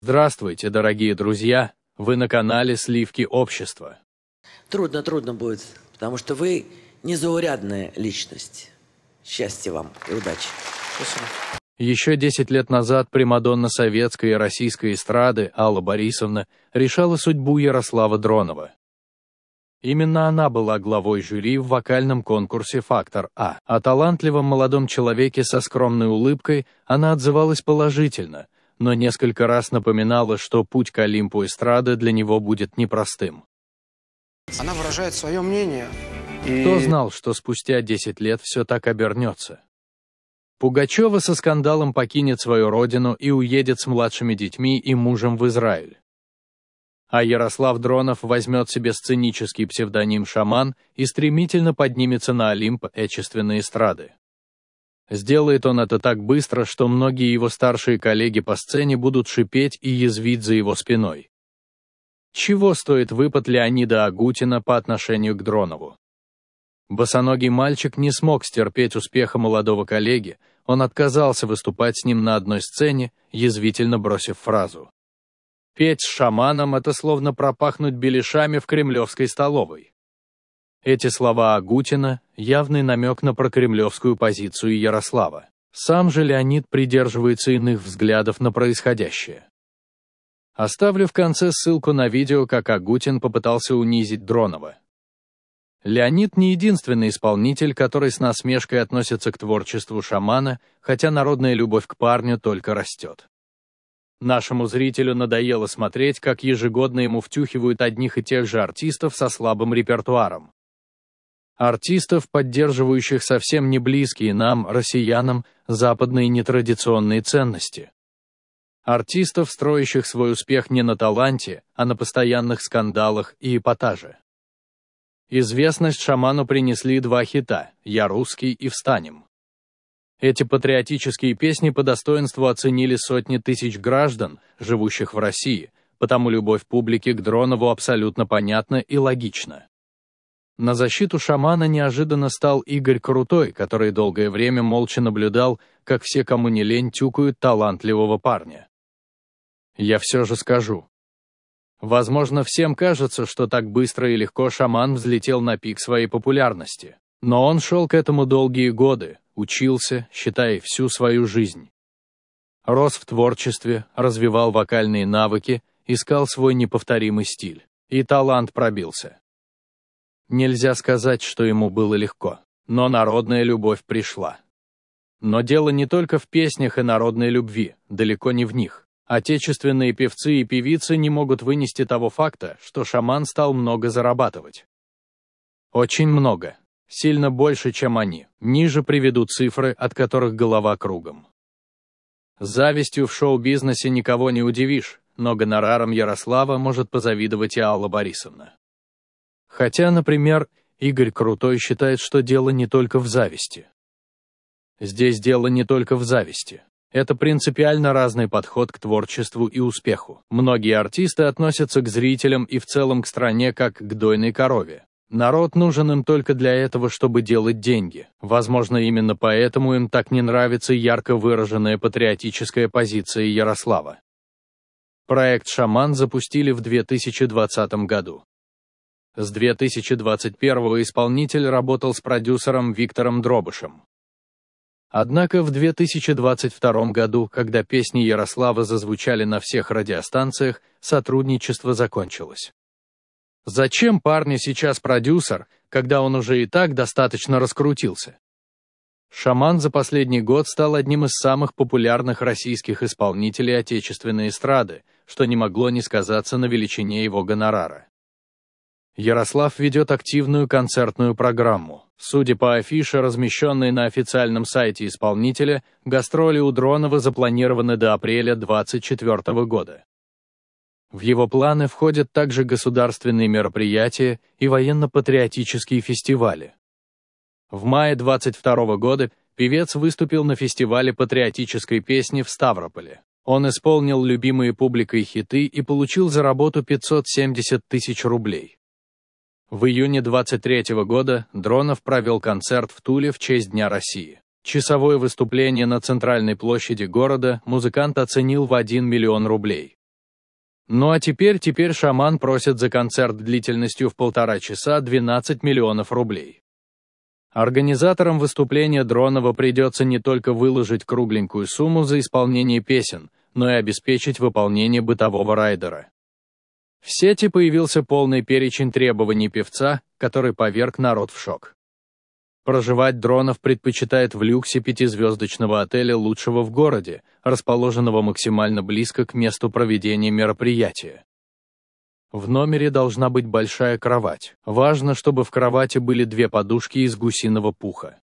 Здравствуйте, дорогие друзья! Вы на канале «Сливки общества». Трудно, трудно будет, потому что вы незаурядная личность. Счастья вам и удачи. Спасибо. Еще 10 лет назад примадонна советской и российской эстрады Алла Борисовна решала судьбу Ярослава Дронова. Именно она была главой жюри в вокальном конкурсе «Фактор А». О талантливом молодом человеке со скромной улыбкой она отзывалась положительно – но несколько раз напоминала, что путь к Олимпу эстрады для него будет непростым. Она выражает свое мнение. И... Кто знал, что спустя 10 лет все так обернется? Пугачева со скандалом покинет свою родину и уедет с младшими детьми и мужем в Израиль. А Ярослав Дронов возьмет себе сценический псевдоним «Шаман» и стремительно поднимется на Олимп отечественной эстрады. Сделает он это так быстро, что многие его старшие коллеги по сцене будут шипеть и язвить за его спиной. Чего стоит выпад Леонида Агутина по отношению к Дронову? Босоногий мальчик не смог стерпеть успеха молодого коллеги, он отказался выступать с ним на одной сцене, язвительно бросив фразу. «Петь с шаманом — это словно пропахнуть белишами в кремлевской столовой». Эти слова Агутина – явный намек на прокремлевскую позицию Ярослава. Сам же Леонид придерживается иных взглядов на происходящее. Оставлю в конце ссылку на видео, как Агутин попытался унизить Дронова. Леонид не единственный исполнитель, который с насмешкой относится к творчеству шамана, хотя народная любовь к парню только растет. Нашему зрителю надоело смотреть, как ежегодно ему втюхивают одних и тех же артистов со слабым репертуаром артистов, поддерживающих совсем не близкие нам, россиянам, западные нетрадиционные ценности. Артистов, строящих свой успех не на таланте, а на постоянных скандалах и эпатаже. Известность шаману принесли два хита «Я русский» и «Встанем». Эти патриотические песни по достоинству оценили сотни тысяч граждан, живущих в России, потому любовь публики к Дронову абсолютно понятна и логична. На защиту шамана неожиданно стал Игорь Крутой, который долгое время молча наблюдал, как все, кому не лень, тюкают талантливого парня. «Я все же скажу», Возможно, всем кажется, что так быстро и легко шаман взлетел на пик своей популярности. Но он шел к этому долгие годы, учился, считая всю свою жизнь. Рос в творчестве, развивал вокальные навыки, искал свой неповторимый стиль. И талант пробился. Нельзя сказать, что ему было легко, но народная любовь пришла. Но дело не только в песнях и народной любви, далеко не в них. Отечественные певцы и певицы не могут вынести того факта, что шаман стал много зарабатывать. Очень много. Сильно больше, чем они. Ниже приведу цифры, от которых голова кругом. Завистью в шоу-бизнесе никого не удивишь, но гонораром Ярослава может позавидовать и Алла Борисовна. Хотя, например, Игорь Крутой считает, что дело не только в зависти. Здесь дело не только в зависти. Это принципиально разный подход к творчеству и успеху. Многие артисты относятся к зрителям и в целом к стране как к дойной корове. Народ нужен им только для этого, чтобы делать деньги. Возможно, именно поэтому им так не нравится ярко выраженная патриотическая позиция Ярослава. Проект «Шаман» запустили в 2020 году. С 2021 исполнитель работал с продюсером Виктором Дробышем. Однако в 2022 году, когда песни Ярослава зазвучали на всех радиостанциях, сотрудничество закончилось. Зачем парню сейчас продюсер, когда он уже и так достаточно раскрутился? Шаман за последний год стал одним из самых популярных российских исполнителей отечественной эстрады, что не могло не сказаться на величине его гонорара. Ярослав ведет активную концертную программу. Судя по афише, размещенной на официальном сайте исполнителя, гастроли у Дронова запланированы до апреля 2024 года. В его планы входят также государственные мероприятия и военно-патриотические фестивали. В мае 2022 года певец выступил на фестивале патриотической песни в Ставрополе. Он исполнил любимые публикой хиты и получил за работу 570 тысяч рублей. В июне 23 -го года Дронов провел концерт в Туле в честь Дня России. Часовое выступление на центральной площади города музыкант оценил в 1 миллион рублей. Ну а теперь, теперь шаман просит за концерт длительностью в полтора часа 12 миллионов рублей. Организаторам выступления Дронова придется не только выложить кругленькую сумму за исполнение песен, но и обеспечить выполнение бытового райдера. В сети появился полный перечень требований певца, который поверг народ в шок. Проживать Дронов предпочитает в люксе пятизвездочного отеля лучшего в городе, расположенного максимально близко к месту проведения мероприятия. В номере должна быть большая кровать. Важно, чтобы в кровати были две подушки из гусиного пуха.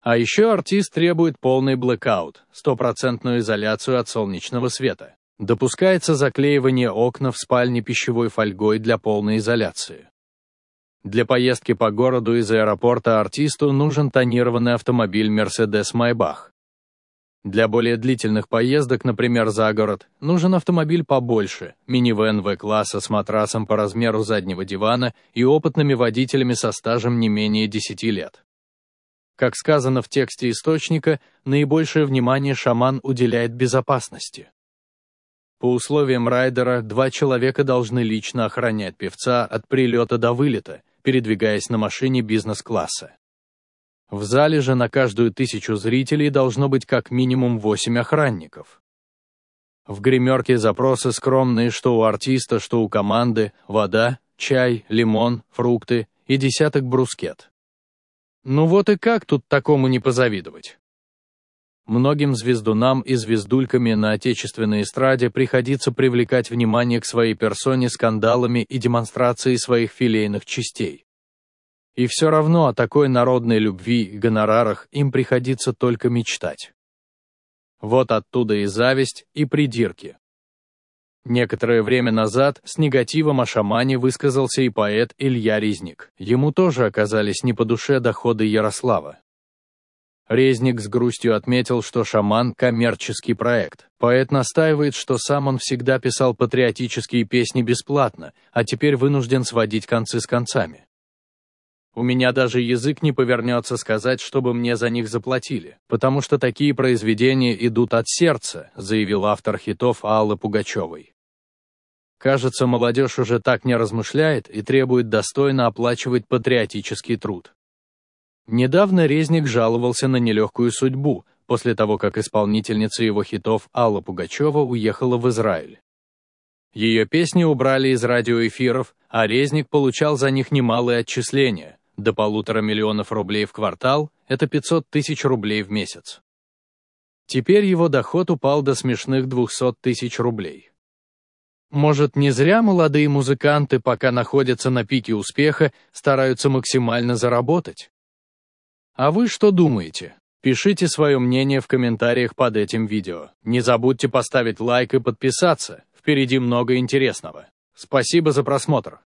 А еще артист требует полный блэкаут, стопроцентную изоляцию от солнечного света. Допускается заклеивание окна в спальне пищевой фольгой для полной изоляции. Для поездки по городу из аэропорта артисту нужен тонированный автомобиль Mercedes Maybach. Для более длительных поездок, например, за город, нужен автомобиль побольше, минивэн В-класса с матрасом по размеру заднего дивана и опытными водителями со стажем не менее 10 лет. Как сказано в тексте источника, наибольшее внимание шаман уделяет безопасности. По условиям райдера, два человека должны лично охранять певца от прилета до вылета, передвигаясь на машине бизнес-класса. В зале же на каждую тысячу зрителей должно быть как минимум 8 охранников. В гримерке запросы скромные что у артиста, что у команды, вода, чай, лимон, фрукты и десяток брускет. Ну вот и как тут такому не позавидовать? Многим звездунам и звездульками на отечественной эстраде приходится привлекать внимание к своей персоне скандалами и демонстрацией своих филейных частей. И все равно о такой народной любви и гонорарах им приходится только мечтать. Вот оттуда и зависть, и придирки. Некоторое время назад с негативом о шамане высказался и поэт Илья Ризник. Ему тоже оказались не по душе доходы Ярослава. Резник с грустью отметил, что «Шаман» — коммерческий проект. Поэт настаивает, что сам он всегда писал патриотические песни бесплатно, а теперь вынужден сводить концы с концами. У меня даже язык не повернется сказать, чтобы мне за них заплатили, потому что такие произведения идут от сердца», заявил автор хитов Аллы Пугачевой. Кажется, молодежь уже так не размышляет и требует достойно оплачивать патриотический труд. Недавно Резник жаловался на нелегкую судьбу после того, как исполнительница его хитов Алла Пугачева уехала в Израиль. Ее песни убрали из радиоэфиров, а Резник получал за них немалые отчисления – до полутора миллионов рублей в квартал – это 500 тысяч рублей в месяц. Теперь его доход упал до смешных 200 тысяч рублей. Может, не зря молодые музыканты, пока находятся на пике успеха, стараются максимально заработать? А вы что думаете? Пишите свое мнение в комментариях под этим видео. Не забудьте поставить лайк и подписаться, впереди много интересного. Спасибо за просмотр.